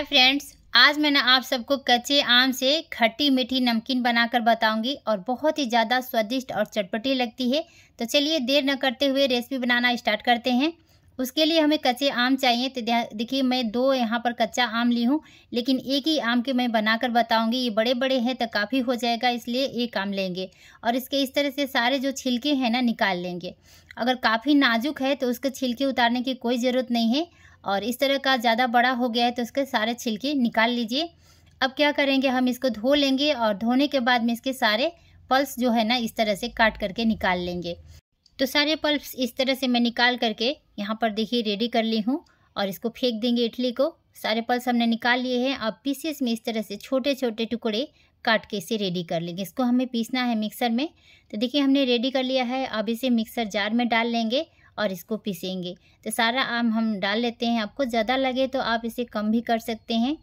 hi friends आज मैं ना आप सबको कच्चे आम से खट्टी मीठी नमकीन बनाकर बताऊंगी और बहुत ही ज़्यादा स्वादिष्ट और चटपटी लगती है तो चलिए देर न करते हुए रेसिपी बनाना स्टार्ट करते हैं उसके लिए हमें कच्चे आम चाहिए तो देखिए मैं दो यहाँ पर कच्चा आम ली हूँ लेकिन एक ही आम के मैं बनाकर बताऊँगी ये बड़े बड़े हैं तो काफ़ी हो जाएगा इसलिए एक आम लेंगे और इसके इस तरह से सारे जो छिलके हैं ना निकाल लेंगे अगर काफ़ी नाजुक है तो उसके छिलके उतारने की कोई ज़रूरत नहीं है और इस तरह का ज़्यादा बड़ा हो गया है तो उसके सारे छिलके निकाल लीजिए अब क्या करेंगे हम इसको धो लेंगे और धोने के बाद में इसके सारे पल्स जो है ना इस तरह से काट करके निकाल लेंगे तो सारे पल्स इस तरह से मैं निकाल करके यहाँ पर देखिए रेडी कर ली हूँ और इसको फेंक देंगे इडली को सारे पल्स हमने निकाल लिए हैं अब पीसेस में इस तरह से छोटे छोटे टुकड़े काट के इसे रेडी कर लेंगे इसको हमें पीसना है मिक्सर में तो देखिए हमने रेडी कर लिया है अब इसे मिक्सर जार में डाल लेंगे और इसको पीसेंगे तो सारा आम हम डाल लेते हैं आपको ज़्यादा लगे तो आप इसे कम भी कर सकते हैं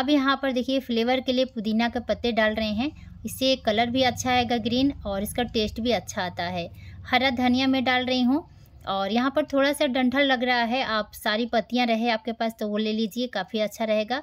अब यहाँ पर देखिए फ्लेवर के लिए पुदीना के पत्ते डाल रहे हैं इससे कलर भी अच्छा आएगा ग्रीन और इसका टेस्ट भी अच्छा आता है हरा धनिया मैं डाल रही हूँ और यहाँ पर थोड़ा सा डंठल लग रहा है आप सारी पत्तियाँ रहे आपके पास तो वो ले लीजिए काफ़ी अच्छा रहेगा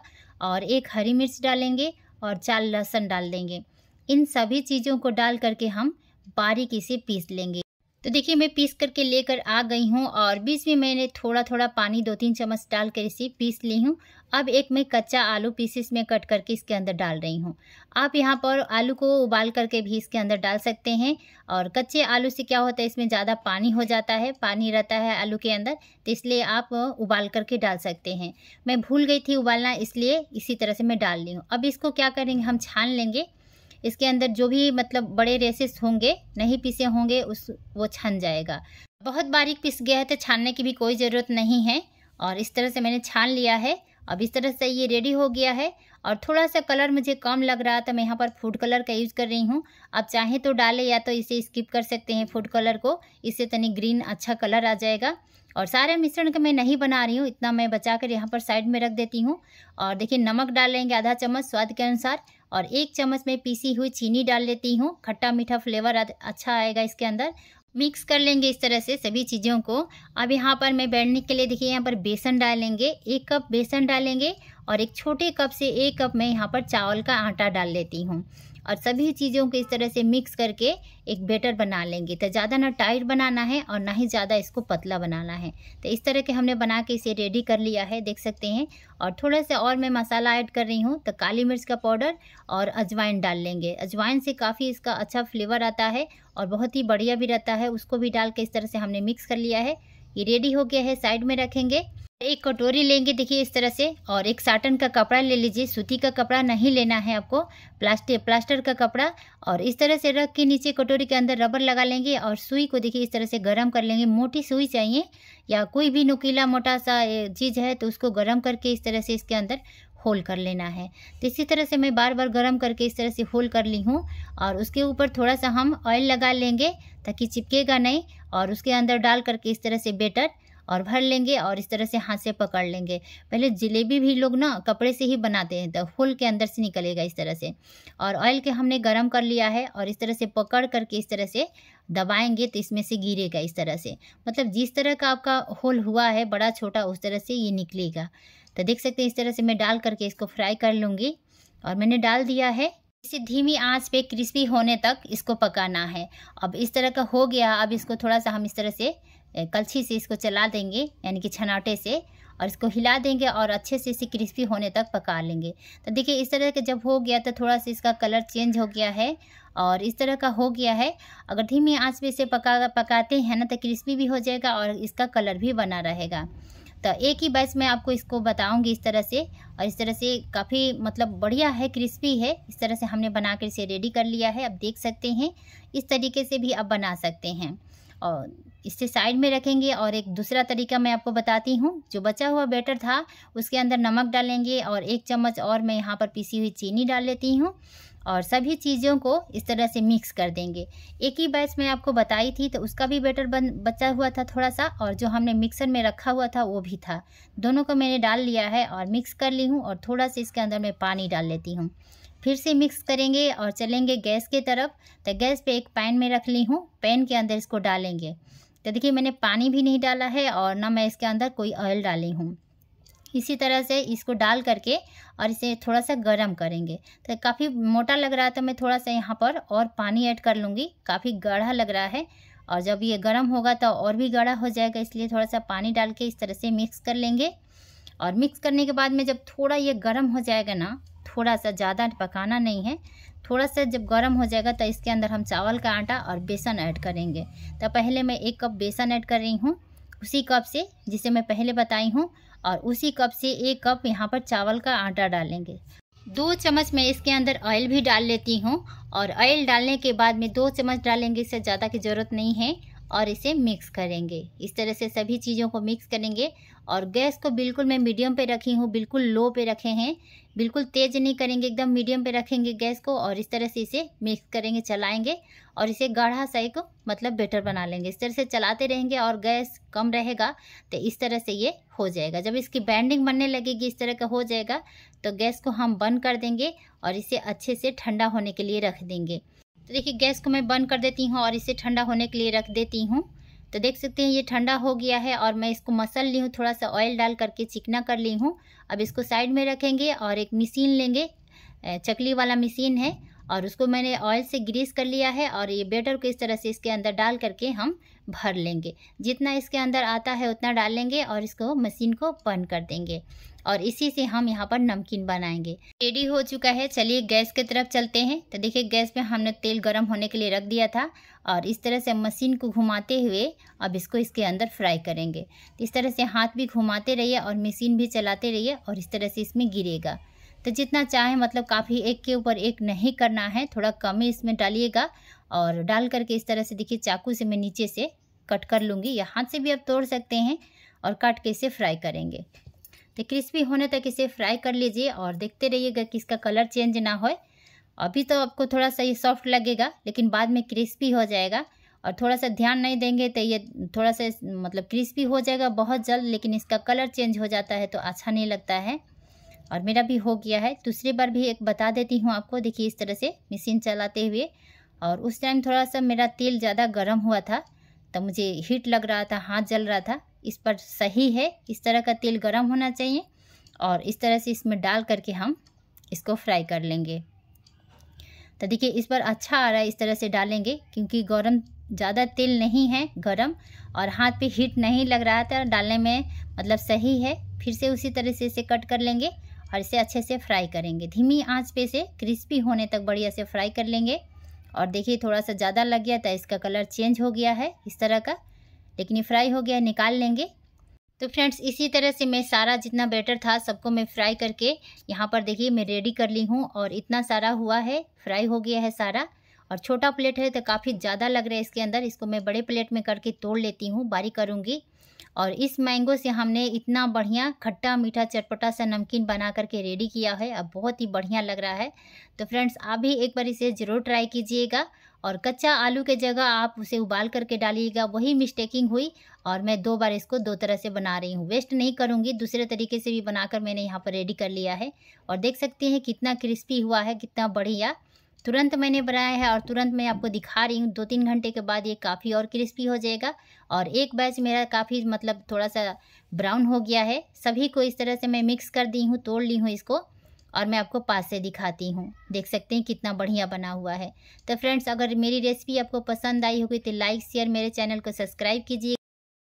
और एक हरी मिर्च डालेंगे और चार लहसुन डाल देंगे इन सभी चीज़ों को डाल करके हम बारीक इसे पीस लेंगे तो देखिए मैं पीस करके लेकर आ गई हूँ और बीच में मैंने थोड़ा थोड़ा पानी दो तीन चम्मच डाल कर इसे पीस ली हूँ अब एक मैं कच्चा आलू पीसेस में कट करके इसके अंदर डाल रही हूँ आप यहाँ पर आलू को उबाल करके भी इसके अंदर डाल सकते हैं और कच्चे आलू से क्या होता है इसमें ज़्यादा पानी हो जाता है पानी रहता है आलू के अंदर तो इसलिए आप उबाल करके डाल सकते हैं मैं भूल गई थी उबालना इसलिए इसी तरह से मैं डाल ली हूँ अब इसको क्या करेंगे हम छान लेंगे इसके अंदर जो भी मतलब बड़े रेसेस होंगे नहीं पीसे होंगे उस वो छन जाएगा बहुत बारीक पीस गया है तो छानने की भी कोई ज़रूरत नहीं है और इस तरह से मैंने छान लिया है अब इस तरह से ये रेडी हो गया है और थोड़ा सा कलर मुझे कम लग रहा था मैं यहाँ पर फूड कलर का यूज़ कर रही हूँ आप चाहें तो डालें या तो इसे स्किप कर सकते हैं फूड कलर को इससे तनिक ग्रीन अच्छा कलर आ जाएगा और सारे मिश्रण का मैं नहीं बना रही हूँ इतना मैं बचा कर यहाँ पर साइड में रख देती हूँ और देखिए नमक डाल लेंगे आधा चम्मच स्वाद के अनुसार और एक चम्मच में पीसी हुई चीनी डाल लेती हूँ खट्टा मीठा फ्लेवर अच्छा आएगा इसके अंदर मिक्स कर लेंगे इस तरह से सभी चीज़ों को अब यहाँ पर मैं बैठने के लिए देखिए यहाँ पर बेसन डालेंगे एक कप बेसन डालेंगे और एक छोटे कप से एक कप मैं यहाँ पर चावल का आटा डाल लेती हूँ और सभी चीज़ों को इस तरह से मिक्स करके एक बेटर बना लेंगे तो ज़्यादा ना टाइट बनाना है और ना ही ज़्यादा इसको पतला बनाना है तो इस तरह के हमने बना के इसे रेडी कर लिया है देख सकते हैं और थोड़ा सा और मैं मसाला ऐड कर रही हूँ तो काली मिर्च का पाउडर और अजवाइन डाल लेंगे अजवाइन से काफ़ी इसका अच्छा फ्लेवर आता है और बहुत ही बढ़िया भी रहता है उसको भी डाल के इस तरह से हमने मिक्स कर लिया है ये रेडी हो गया है साइड में रखेंगे एक कटोरी लेंगे देखिए इस तरह से और एक साटन का कपड़ा ले लीजिए सूती का कपड़ा नहीं लेना है आपको प्लास्टिक प्लास्टर का कपड़ा और इस तरह से रख के नीचे कटोरी के अंदर रबर लगा लेंगे और सुई को देखिए इस तरह से गर्म कर लेंगे मोटी सुई चाहिए या कोई भी नुकीला मोटा सा चीज़ है तो उसको गर्म करके इस तरह से इसके अंदर होल कर लेना है तो इसी तरह से मैं बार बार गर्म करके इस तरह से होल कर ली हूँ और उसके ऊपर थोड़ा सा हम ऑयल लगा लेंगे ताकि चिपकेगा नहीं और उसके अंदर डाल करके इस तरह से बेटर और भर लेंगे और इस तरह से हाथ से पकड़ लेंगे पहले जलेबी भी लोग ना कपड़े से ही बनाते हैं तो फूल के अंदर से निकलेगा इस तरह से और ऑयल के हमने गर्म कर लिया है और इस तरह से पकड़ करके इस तरह से दबाएंगे तो इसमें से गिरेगा इस तरह से मतलब जिस तरह का आपका होल हुआ है बड़ा छोटा उस तरह से ये निकलेगा तो देख सकते हैं इस तरह से मैं डाल करके इसको फ्राई कर लूँगी और मैंने डाल दिया है इसे धीमी आंच पे क्रिस्पी होने तक इसको पकाना है अब इस तरह का हो गया अब इसको थोड़ा सा हम इस तरह से कलछी से इसको चला देंगे यानी कि छनाटे से और इसको हिला देंगे और अच्छे से इसे क्रिस्पी होने तक पका लेंगे तो देखिए इस तरह का जब हो गया तो थोड़ा सा इसका कलर चेंज हो गया है और इस तरह का हो गया है अगर धीमी आंच पे इसे पका पकाते हैं ना तो क्रिस्पी भी हो जाएगा और इसका कलर भी बना रहेगा तो एक ही बैच में आपको इसको बताऊंगी इस तरह से और इस तरह से काफ़ी मतलब बढ़िया है क्रिस्पी है इस तरह से हमने बना कर इसे रेडी कर लिया है आप देख सकते हैं इस तरीके से भी आप बना सकते हैं और इसे साइड में रखेंगे और एक दूसरा तरीका मैं आपको बताती हूँ जो बचा हुआ बैटर था उसके अंदर नमक डालेंगे और एक चम्मच और मैं यहाँ पर पीसी हुई चीनी डाल लेती हूँ और सभी चीज़ों को इस तरह से मिक्स कर देंगे एक ही बैच मैं आपको बताई थी तो उसका भी बैटर बन बचा हुआ था थोड़ा सा और जो हमने मिक्सर में रखा हुआ था वो भी था दोनों को मैंने डाल लिया है और मिक्स कर ली हूँ और थोड़ा सा इसके अंदर मैं पानी डाल लेती हूँ फिर से मिक्स करेंगे और चलेंगे गैस के तरफ तो गैस पर एक पैन में रख ली हूँ पैन के अंदर इसको डालेंगे तो देखिए मैंने पानी भी नहीं डाला है और ना मैं इसके अंदर कोई ऑयल डाली हूँ इसी तरह से इसको डाल करके और इसे थोड़ा सा गर्म करेंगे तो काफ़ी मोटा लग रहा है तो मैं थोड़ा सा यहाँ पर और पानी ऐड कर लूँगी काफ़ी गाढ़ा लग रहा है और जब ये गर्म होगा तो और भी गाढ़ा हो जाएगा इसलिए थोड़ा सा पानी डाल के इस तरह से मिक्स कर लेंगे और मिक्स करने के बाद में जब थोड़ा ये गर्म हो जाएगा ना थोड़ा सा ज़्यादा पकाना नहीं है थोड़ा सा जब गर्म हो जाएगा तो इसके अंदर हम चावल का आटा और बेसन ऐड करेंगे तो पहले मैं एक कप बेसन ऐड कर रही हूँ उसी कप से जिसे मैं पहले बताई हूँ और उसी कप से एक कप यहाँ पर चावल का आटा डालेंगे दो चम्मच मैं इसके अंदर ऑयल भी डाल लेती हूँ और ऑयल डालने के बाद में दो चम्मच डालेंगे इससे ज़्यादा की ज़रूरत नहीं है और इसे मिक्स करेंगे इस तरह से सभी चीज़ों को मिक्स करेंगे और गैस को बिल्कुल मैं मीडियम पे रखी हूँ बिल्कुल लो पे रखे हैं बिल्कुल तेज़ नहीं करेंगे एकदम मीडियम पे रखेंगे गैस को और इस तरह से इसे मिक्स करेंगे चलाएंगे और इसे गाढ़ा सा एक मतलब बेटर बना लेंगे इस तरह से चलाते रहेंगे और गैस कम रहेगा तो इस तरह से ये हो जाएगा जब इसकी बैंडिंग बनने लगेगी इस तरह का हो जाएगा तो गैस को हम बंद कर देंगे और इसे अच्छे से ठंडा होने के लिए रख देंगे तो देखिए गैस को मैं बंद कर देती हूँ और इसे ठंडा होने के लिए रख देती हूँ तो देख सकते हैं ये ठंडा हो गया है और मैं इसको मसल ली हूँ थोड़ा सा ऑयल डाल करके चिकना कर ली हूँ अब इसको साइड में रखेंगे और एक मशीन लेंगे चकली वाला मशीन है और उसको मैंने ऑयल से ग्रीस कर लिया है और ये बेटर को इस तरह से इसके अंदर डाल करके हम भर लेंगे जितना इसके अंदर आता है उतना डाल लेंगे और इसको मशीन को बंद कर देंगे और इसी से हम यहाँ पर नमकीन बनाएंगे रेडी हो चुका है चलिए गैस की तरफ चलते हैं तो देखिए गैस पे हमने तेल गर्म होने के लिए रख दिया था और इस तरह से मशीन को घुमाते हुए अब इसको इसके अंदर फ्राई करेंगे इस तरह से हाथ भी घुमाते रहिए और मशीन भी चलाते रहिए और इस तरह से इसमें गिरेगा तो जितना चाहें मतलब काफ़ी एक के ऊपर एक नहीं करना है थोड़ा कम ही इसमें डालिएगा और डाल करके इस तरह से देखिए चाकू से मैं नीचे से कट कर लूँगी या हाथ से भी आप तोड़ सकते हैं और काट के इसे फ्राई करेंगे तो क्रिस्पी होने तक इसे फ्राई कर लीजिए और देखते रहिएगा कि इसका कलर चेंज ना हो अभी तो आपको थोड़ा सा ये सॉफ्ट लगेगा लेकिन बाद में क्रिस्पी हो जाएगा और थोड़ा सा ध्यान नहीं देंगे तो ये थोड़ा सा मतलब क्रिस्पी हो जाएगा बहुत जल्द लेकिन इसका कलर चेंज हो जाता है तो अच्छा नहीं लगता है और मेरा भी हो गया है दूसरी बार भी एक बता देती हूँ आपको देखिए इस तरह से मशीन चलाते हुए और उस टाइम थोड़ा सा मेरा तेल ज़्यादा गर्म हुआ था तो मुझे हीट लग रहा था हाथ जल रहा था इस पर सही है इस तरह का तेल गर्म होना चाहिए और इस तरह से इसमें डाल करके हम इसको फ्राई कर लेंगे तो देखिए इस पर अच्छा आ रहा है इस तरह से डालेंगे क्योंकि गरम ज़्यादा तेल नहीं है गर्म और हाथ पे हीट नहीं लग रहा था डालने में मतलब सही है फिर से उसी तरह से इसे कट कर लेंगे और इसे अच्छे से फ्राई करेंगे धीमी आंच पे से क्रिस्पी होने तक बढ़िया से फ्राई कर लेंगे और देखिए थोड़ा सा ज़्यादा लग गया था इसका कलर चेंज हो गया है इस तरह का लेकिन ये फ्राई हो गया निकाल लेंगे तो फ्रेंड्स इसी तरह से मैं सारा जितना बैटर था सबको मैं फ्राई करके यहाँ पर देखिए मैं रेडी कर ली हूँ और इतना सारा हुआ है फ्राई हो गया है सारा और छोटा प्लेट है तो काफ़ी ज़्यादा लग रहा है इसके अंदर इसको मैं बड़े प्लेट में करके तोड़ लेती हूँ बारी करूँगी और इस मैंगो से हमने इतना बढ़िया खट्टा मीठा चटपटा सा नमकीन बना करके रेडी किया है अब बहुत ही बढ़िया लग रहा है तो फ्रेंड्स आप भी एक बार इसे ज़रूर ट्राई कीजिएगा और कच्चा आलू के जगह आप उसे उबाल करके डालिएगा वही मिस्टेकिंग हुई और मैं दो बार इसको दो तरह से बना रही हूँ वेस्ट नहीं करूँगी दूसरे तरीके से भी बनाकर मैंने यहाँ पर रेडी कर लिया है और देख सकते हैं कितना क्रिस्पी हुआ है कितना बढ़िया तुरंत मैंने बनाया है और तुरंत मैं आपको दिखा रही हूँ दो तीन घंटे के बाद ये काफ़ी और क्रिस्पी हो जाएगा और एक बैच मेरा काफ़ी मतलब थोड़ा सा ब्राउन हो गया है सभी को इस तरह से मैं मिक्स कर दी हूँ तोड़ ली हूँ इसको और मैं आपको पास से दिखाती हूँ देख सकते हैं कितना बढ़िया बना हुआ है तो फ्रेंड्स अगर मेरी रेसिपी आपको पसंद आई होगी तो लाइक शेयर मेरे चैनल को सब्सक्राइब कीजिए